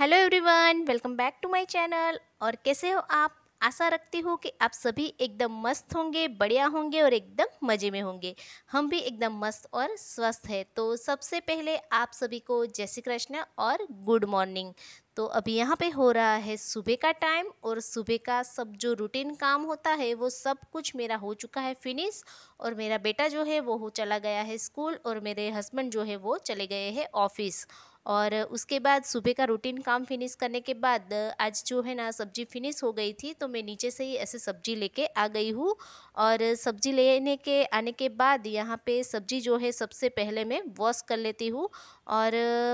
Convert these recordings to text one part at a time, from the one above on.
hello everyone welcome back to my channel और कैसे हो आप आशा रखती हूँ कि आप सभी एकदम मस्त होंगे बढ़िया होंगे और एकदम मज़े में होंगे हम भी एकदम मस्त और स्वस्थ है तो सबसे पहले आप सभी को जय श्री कृष्ण और गुड मॉर्निंग तो अभी यहाँ पे हो रहा है सुबह का टाइम और सुबह का सब जो रूटीन काम होता है वो सब कुछ मेरा हो चुका है फिनिश और मेरा बेटा जो है वो हो चला गया है स्कूल और मेरे हस्बैंड जो है वो चले गए हैं ऑफिस और उसके बाद सुबह का रूटीन काम फिनिश करने के बाद आज जो है ना सब्ज़ी फिनिश हो गई थी तो मैं नीचे से ही ऐसे सब्ज़ी लेके आ गई हूँ और सब्ज़ी लेने के आने के बाद यहाँ पे सब्ज़ी जो है सबसे पहले मैं वॉश कर लेती हूँ और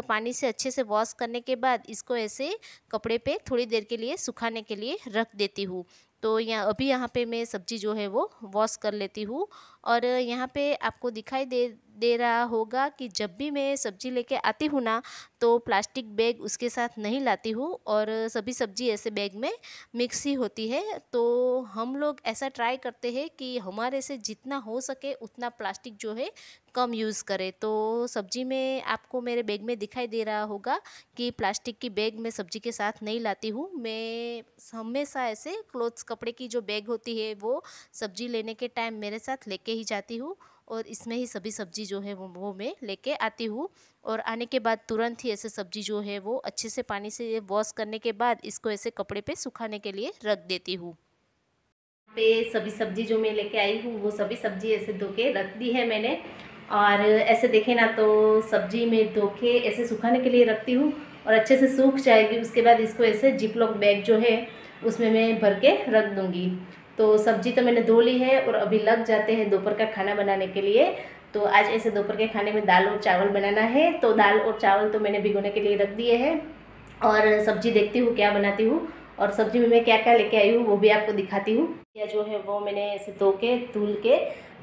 पानी से अच्छे से वॉश करने के बाद इसको ऐसे कपड़े पे थोड़ी देर के लिए सुखाने के लिए रख देती हूँ तो यहाँ अभी यहाँ पे मैं सब्जी जो है वो वॉश कर लेती हूँ और यहाँ पे आपको दिखाई दे दे रहा होगा कि जब भी मैं सब्जी लेके आती हूँ ना तो प्लास्टिक बैग उसके साथ नहीं लाती हूँ और सभी सब्जी ऐसे बैग में मिक्स ही होती है तो हम लोग ऐसा ट्राई करते हैं कि हमारे से जितना हो सके उतना प्लास्टिक जो है कम यूज़ करें तो सब्जी में आपको मेरे बैग में दिखाई दे रहा होगा कि प्लास्टिक की बैग मैं सब्जी के साथ नहीं लाती हूँ मैं हमेशा ऐसे क्लोथ्स कपड़े की जो बैग होती है वो सब्जी लेने के टाइम मेरे साथ लेके ही जाती हूँ और इसमें ही सभी सब्ज़ी जो है वो वो मैं लेके आती हूँ और आने के बाद तुरंत ही ऐसे सब्ज़ी जो है वो अच्छे से पानी से वॉश करने के बाद इसको ऐसे कपड़े पे सुखाने के लिए रख देती हूँ पे सभी सब्जी जो मैं लेके आई हूँ वो सभी सब्जी ऐसे धो के रख दी है मैंने और ऐसे देखे ना तो सब्जी में धो के ऐसे सुखाने के लिए रखती हूँ और अच्छे से सूख जाएगी उसके बाद इसको ऐसे जिपलॉक बैग जो है उसमें मैं भर के रख दूँगी तो सब्जी तो मैंने धो ली है और अभी लग जाते हैं दोपहर का खाना बनाने के लिए तो आज ऐसे दोपहर के खाने में दाल और चावल बनाना है तो दाल और चावल तो मैंने भिगोने के लिए रख दिए हैं और सब्जी देखती हूँ क्या बनाती हूँ और सब्जी में मैं क्या क्या लेके आई हूँ वो भी आपको दिखाती हूँ या जो है वो मैंने ऐसे धो के धुल के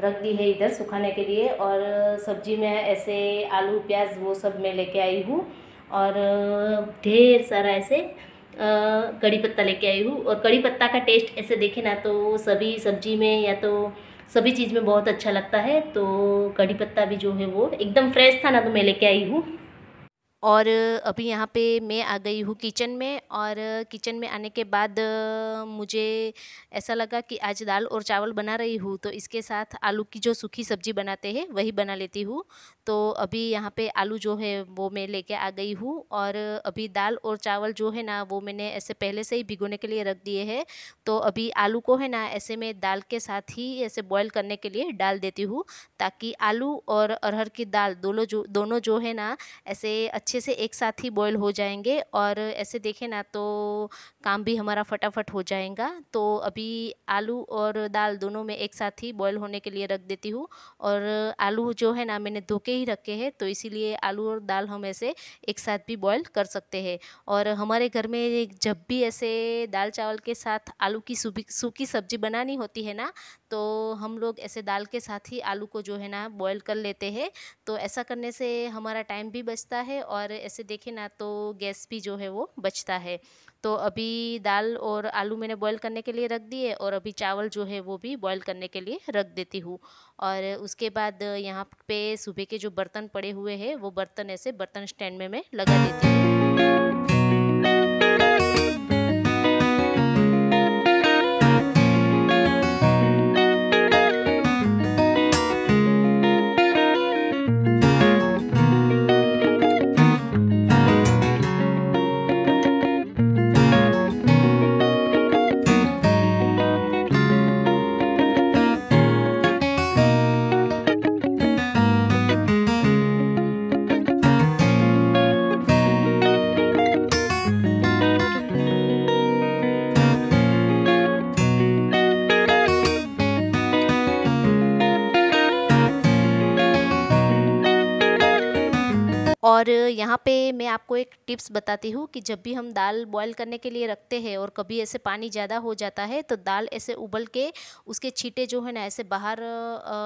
रख दी है इधर सुखाने के लिए और सब्जी में ऐसे आलू प्याज वो सब मैं लेके आई हूँ और ढेर सारा ऐसे कड़ी पत्ता लेके आई हूँ और कड़ी पत्ता का टेस्ट ऐसे देखें ना तो सभी सब्जी में या तो सभी चीज़ में बहुत अच्छा लगता है तो कड़ी पत्ता भी जो है वो एकदम फ्रेश था ना तो मैं लेके आई हूँ और अभी यहाँ पे मैं आ गई हूँ किचन में और किचन में आने के बाद मुझे ऐसा लगा कि आज दाल और चावल बना रही हूँ तो इसके साथ आलू की जो सूखी सब्जी बनाते हैं वही बना लेती हूँ तो अभी यहाँ पे आलू जो है वो मैं लेके आ गई हूँ और अभी दाल और चावल जो है ना वो मैंने ऐसे पहले से ही भिगोने के लिए रख दिए है तो अभी आलू को है ना ऐसे मैं दाल के साथ ही ऐसे बॉयल करने के लिए डाल देती हूँ ताकि आलू और अरहर की दाल दोनों जो दोनों जो है ना ऐसे अच्छे से एक साथ ही बॉयल हो जाएंगे और ऐसे देखें ना तो काम भी हमारा फटाफट हो जाएगा तो अभी आलू और दाल दोनों में एक साथ ही बॉयल होने के लिए रख देती हूँ और आलू जो है ना मैंने धो के ही रखे हैं तो इसीलिए आलू और दाल हम ऐसे एक साथ भी बॉयल कर सकते हैं और हमारे घर में जब भी ऐसे दाल चावल के साथ आलू की सूखी सब्जी बनानी होती है ना तो हम लोग ऐसे दाल के साथ ही आलू को जो है ना बॉयल कर लेते हैं तो ऐसा करने से हमारा टाइम भी बचता है और और ऐसे देखें ना तो गैस भी जो है वो बचता है तो अभी दाल और आलू मैंने बॉईल करने के लिए रख दिए और अभी चावल जो है वो भी बॉईल करने के लिए रख देती हूँ और उसके बाद यहाँ पे सुबह के जो बर्तन पड़े हुए हैं वो बर्तन ऐसे बर्तन स्टैंड में मैं लगा देती हूँ और यहाँ पे मैं आपको एक टिप्स बताती हूँ कि जब भी हम दाल बॉईल करने के लिए रखते हैं और कभी ऐसे पानी ज़्यादा हो जाता है तो दाल ऐसे उबल के उसके छीटे जो है ना ऐसे बाहर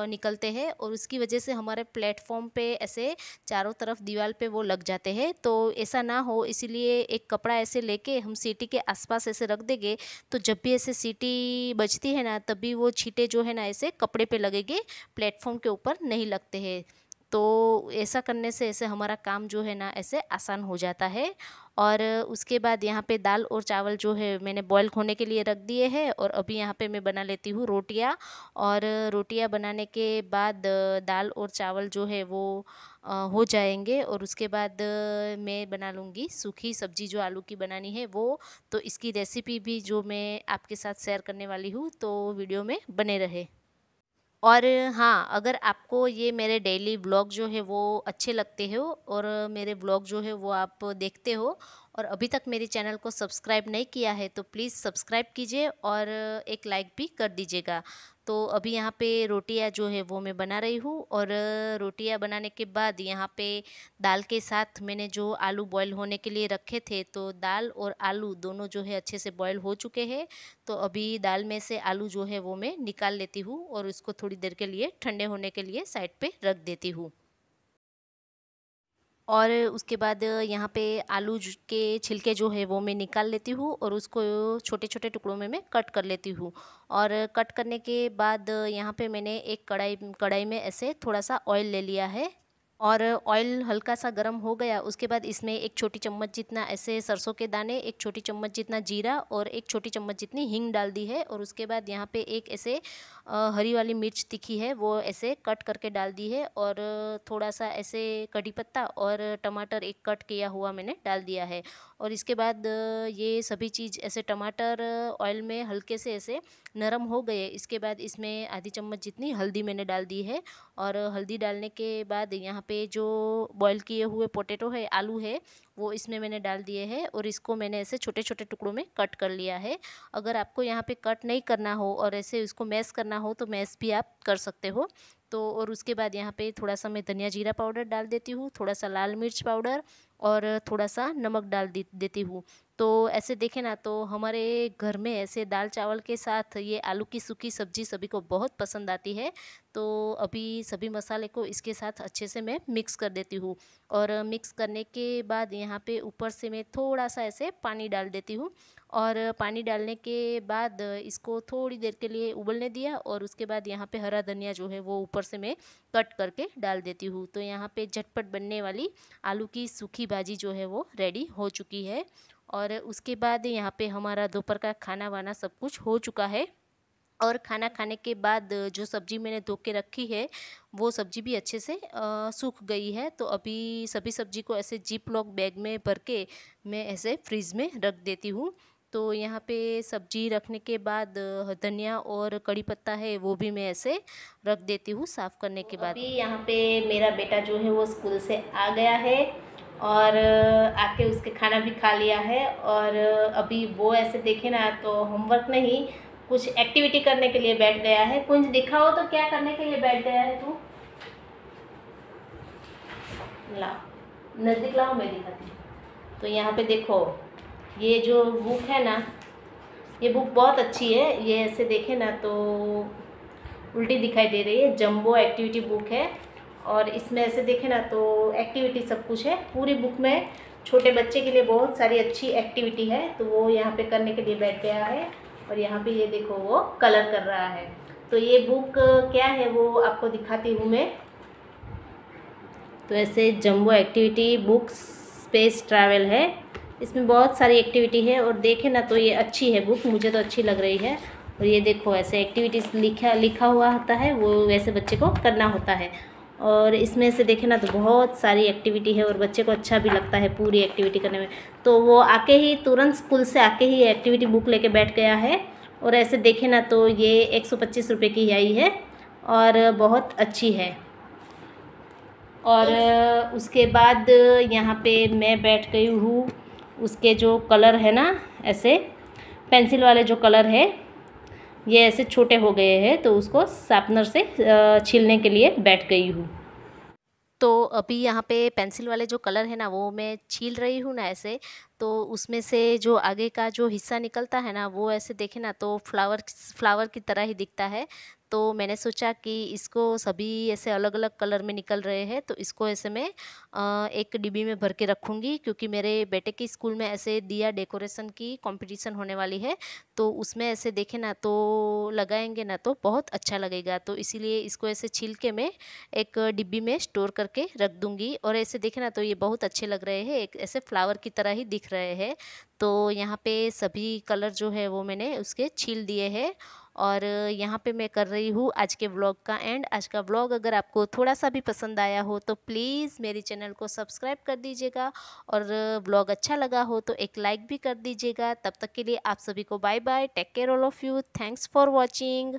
निकलते हैं और उसकी वजह से हमारे प्लेटफॉर्म पे ऐसे चारों तरफ दीवार पे वो लग जाते हैं तो ऐसा ना हो इसीलिए एक कपड़ा ऐसे ले हम सीटी के आसपास ऐसे रख देंगे तो जब भी ऐसे सीटी बजती है ना तभी वो छीटे जो है ना ऐसे कपड़े पर लगेंगे प्लेटफॉर्म के ऊपर नहीं लगते हैं तो ऐसा करने से ऐसे हमारा काम जो है ना ऐसे आसान हो जाता है और उसके बाद यहाँ पे दाल और चावल जो है मैंने बॉयल होने के लिए रख दिए हैं और अभी यहाँ पे मैं बना लेती हूँ रोटियाँ और रोटियाँ बनाने के बाद दाल और चावल जो है वो हो जाएंगे और उसके बाद मैं बना लूँगी सूखी सब्जी जो आलू की बनानी है वो तो इसकी रेसिपी भी जो मैं आपके साथ शेयर करने वाली हूँ तो वीडियो में बने रहे और हाँ अगर आपको ये मेरे डेली ब्लॉग जो है वो अच्छे लगते हो और मेरे ब्लॉग जो है वो आप देखते हो और अभी तक मेरे चैनल को सब्सक्राइब नहीं किया है तो प्लीज़ सब्सक्राइब कीजिए और एक लाइक भी कर दीजिएगा तो अभी यहाँ पे रोटियाँ जो है वो मैं बना रही हूँ और रोटियाँ बनाने के बाद यहाँ पे दाल के साथ मैंने जो आलू बॉयल होने के लिए रखे थे तो दाल और आलू दोनों जो है अच्छे से बॉयल हो चुके हैं तो अभी दाल में से आलू जो है वो मैं निकाल लेती हूँ और उसको थोड़ी देर के लिए ठंडे होने के लिए साइड पर रख देती हूँ और उसके बाद यहाँ पे आलू के छिलके जो है वो मैं निकाल लेती हूँ और उसको छोटे छोटे टुकड़ों में मैं कट कर लेती हूँ और कट करने के बाद यहाँ पे मैंने एक कढ़ाई कढ़ाई में ऐसे थोड़ा सा ऑयल ले लिया है और ऑयल हल्का सा गर्म हो गया उसके बाद इसमें एक छोटी चम्मच जितना ऐसे सरसों के दाने एक छोटी चम्मच जितना जीरा और एक छोटी चम्मच जितनी हींग डाल दी है और उसके बाद यहाँ पे एक ऐसे हरी वाली मिर्च तीखी है वो ऐसे कट करके डाल दी है और थोड़ा सा ऐसे कड़ी पत्ता और टमाटर एक कट किया हुआ मैंने डाल दिया है और इसके बाद ये सभी चीज़ ऐसे टमाटर ऑयल में हल्के से ऐसे नरम हो गए इसके बाद इसमें आधी चम्मच जितनी हल्दी मैंने डाल दी है और हल्दी डालने के बाद यहाँ पे जो बॉईल किए हुए पोटैटो है आलू है वो इसमें मैंने डाल दिए हैं और इसको मैंने ऐसे छोटे छोटे टुकड़ों में कट कर लिया है अगर आपको यहाँ पे कट नहीं करना हो और ऐसे इसको मैस करना हो तो मैस भी आप कर सकते हो तो और उसके बाद यहाँ पे थोड़ा सा मैं धनिया जीरा पाउडर डाल देती हूँ थोड़ा सा लाल मिर्च पाउडर और थोड़ा सा नमक डाल दे देती हूँ तो ऐसे देखें ना तो हमारे घर में ऐसे दाल चावल के साथ ये आलू की सूखी सब्ज़ी सभी को बहुत पसंद आती है तो अभी सभी मसाले को इसके साथ अच्छे से मैं मिक्स कर देती हूँ और मिक्स करने के बाद यहाँ पे ऊपर से मैं थोड़ा सा ऐसे पानी डाल देती हूँ और पानी डालने के बाद इसको थोड़ी देर के लिए उबलने दिया और उसके बाद यहाँ पर हरा धनिया जो है वो ऊपर से मैं कट करके डाल देती हूँ तो यहाँ पर झटपट बनने वाली आलू की सूखी भाजी जो है वो रेडी हो चुकी है और उसके बाद यहाँ पे हमारा दोपहर का खाना वाना सब कुछ हो चुका है और खाना खाने के बाद जो सब्ज़ी मैंने धो के रखी है वो सब्ज़ी भी अच्छे से सूख गई है तो अभी सभी सब्ज़ी को ऐसे जिप लॉक बैग में भर के मैं ऐसे फ्रिज में रख देती हूँ तो यहाँ पे सब्ज़ी रखने के बाद धनिया और कड़ी पत्ता है वो भी मैं ऐसे रख देती हूँ साफ़ करने के बाद अभी यहाँ पे मेरा बेटा जो है वो स्कूल से आ गया है और आके उसके खाना भी खा लिया है और अभी वो ऐसे देखे ना तो होमवर्क नहीं कुछ एक्टिविटी करने के लिए बैठ गया है कुंज दिखा हो तो क्या करने के लिए बैठ गया है तू ला नज़दीक लाओ मैं दिखाती हूँ तो यहाँ पे देखो ये जो बुक है ना ये बुक बहुत अच्छी है ये ऐसे देखे ना तो उल्टी दिखाई दे रही है जम्बो एक्टिविटी बुक है और इसमें ऐसे देखें ना तो एक्टिविटी सब कुछ है पूरी बुक में छोटे बच्चे के लिए बहुत सारी अच्छी एक्टिविटी है तो वो यहाँ पे करने के लिए बैठ गया है और यहाँ पे ये देखो वो कलर कर रहा है तो ये बुक क्या है वो आपको दिखाती हूँ मैं तो ऐसे jumbo activity book space travel है इसमें बहुत सारी एक्टिविटी है और देखें ना तो ये अच्छी है बुक मुझे तो अच्छी लग रही है और ये देखो ऐसे एक्टिविटीज़ लिखा लिखा हुआ होता है वो वैसे बच्चे को करना होता है और इसमें से देखें ना तो बहुत सारी एक्टिविटी है और बच्चे को अच्छा भी लगता है पूरी एक्टिविटी करने में तो वो आके ही तुरंत स्कूल से आके ही एक्टिविटी बुक लेके बैठ गया है और ऐसे देखें ना तो ये एक सौ पच्चीस रुपये की आई है और बहुत अच्छी है और उसके बाद यहाँ पे मैं बैठ गई हूँ उसके जो कलर है ना ऐसे पेंसिल वाले जो कलर है ये ऐसे छोटे हो गए हैं तो उसको शार्पनर से छीलने के लिए बैठ गई हूँ तो अभी यहाँ पे पेंसिल वाले जो कलर है ना वो मैं छील रही हूँ ना ऐसे तो उसमें से जो आगे का जो हिस्सा निकलता है ना वो ऐसे देखे ना तो फ्लावर फ्लावर की तरह ही दिखता है तो मैंने सोचा कि इसको सभी ऐसे अलग अलग कलर में निकल रहे हैं तो इसको ऐसे मैं एक डिब्बी में भर के रखूँगी क्योंकि मेरे बेटे के स्कूल में ऐसे दिया डेकोरेशन की कंपटीशन होने वाली है तो उसमें ऐसे देखें ना तो लगाएंगे ना तो बहुत अच्छा लगेगा तो इसीलिए इसको ऐसे छील के मैं एक डिब्बी में स्टोर करके रख दूँगी और ऐसे देखे ना तो ये बहुत अच्छे लग रहे हैं एक ऐसे फ्लावर की तरह ही दिख रहे हैं तो यहाँ पे सभी कलर जो है वो मैंने उसके छील दिए हैं और यहाँ पे मैं कर रही हूँ आज के व्लॉग का एंड आज का व्लॉग अगर आपको थोड़ा सा भी पसंद आया हो तो प्लीज़ मेरे चैनल को सब्सक्राइब कर दीजिएगा और व्लॉग अच्छा लगा हो तो एक लाइक भी कर दीजिएगा तब तक के लिए आप सभी को bye bye take care all of you thanks for watching